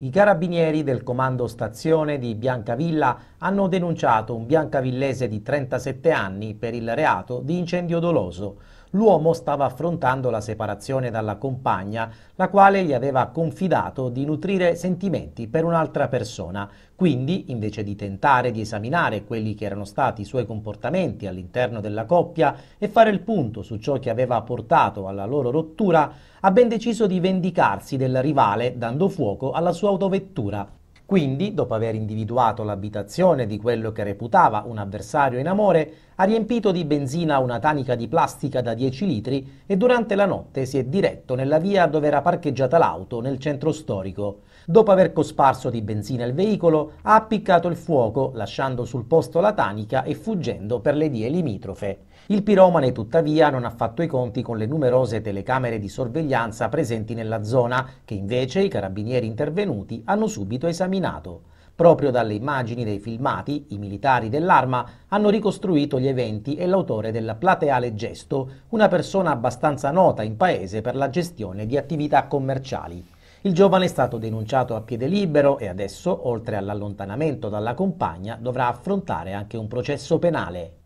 I carabinieri del comando stazione di Biancavilla hanno denunciato un biancavillese di 37 anni per il reato di incendio doloso l'uomo stava affrontando la separazione dalla compagna, la quale gli aveva confidato di nutrire sentimenti per un'altra persona. Quindi, invece di tentare di esaminare quelli che erano stati i suoi comportamenti all'interno della coppia e fare il punto su ciò che aveva portato alla loro rottura, ha ben deciso di vendicarsi del rivale dando fuoco alla sua autovettura. Quindi, dopo aver individuato l'abitazione di quello che reputava un avversario in amore, ha riempito di benzina una tanica di plastica da 10 litri e durante la notte si è diretto nella via dove era parcheggiata l'auto nel centro storico. Dopo aver cosparso di benzina il veicolo, ha appiccato il fuoco, lasciando sul posto la tanica e fuggendo per le vie limitrofe. Il piromane tuttavia non ha fatto i conti con le numerose telecamere di sorveglianza presenti nella zona, che invece i carabinieri intervenuti hanno subito esaminato. Proprio dalle immagini dei filmati, i militari dell'arma hanno ricostruito gli eventi e l'autore del plateale gesto, una persona abbastanza nota in paese per la gestione di attività commerciali. Il giovane è stato denunciato a piede libero e adesso, oltre all'allontanamento dalla compagna, dovrà affrontare anche un processo penale.